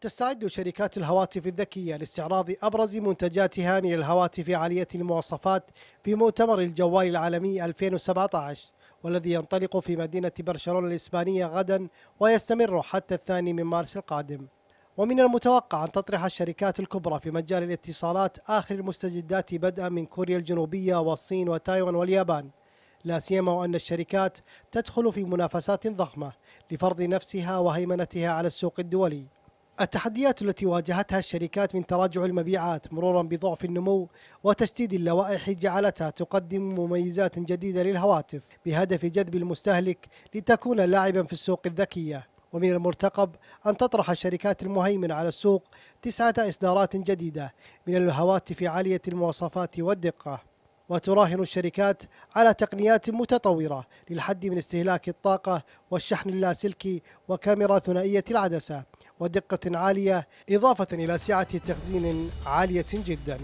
تستعد شركات الهواتف الذكية لاستعراض أبرز منتجاتها من الهواتف عالية المواصفات في مؤتمر الجوال العالمي 2017 والذي ينطلق في مدينة برشلونة الإسبانية غدا ويستمر حتى الثاني من مارس القادم ومن المتوقع أن تطرح الشركات الكبرى في مجال الاتصالات آخر المستجدات بدءا من كوريا الجنوبية والصين وتايوان واليابان لا سيما وأن الشركات تدخل في منافسات ضخمة لفرض نفسها وهيمنتها على السوق الدولي التحديات التي واجهتها الشركات من تراجع المبيعات مرورا بضعف النمو وتشديد اللوائح جعلتها تقدم مميزات جديدة للهواتف بهدف جذب المستهلك لتكون لاعبا في السوق الذكية ومن المرتقب أن تطرح الشركات المهيمنة على السوق تسعة إصدارات جديدة من الهواتف عالية المواصفات والدقة وتراهن الشركات على تقنيات متطورة للحد من استهلاك الطاقة والشحن اللاسلكي وكاميرا ثنائية العدسة ودقة عالية إضافة إلى سعة تخزين عالية جداً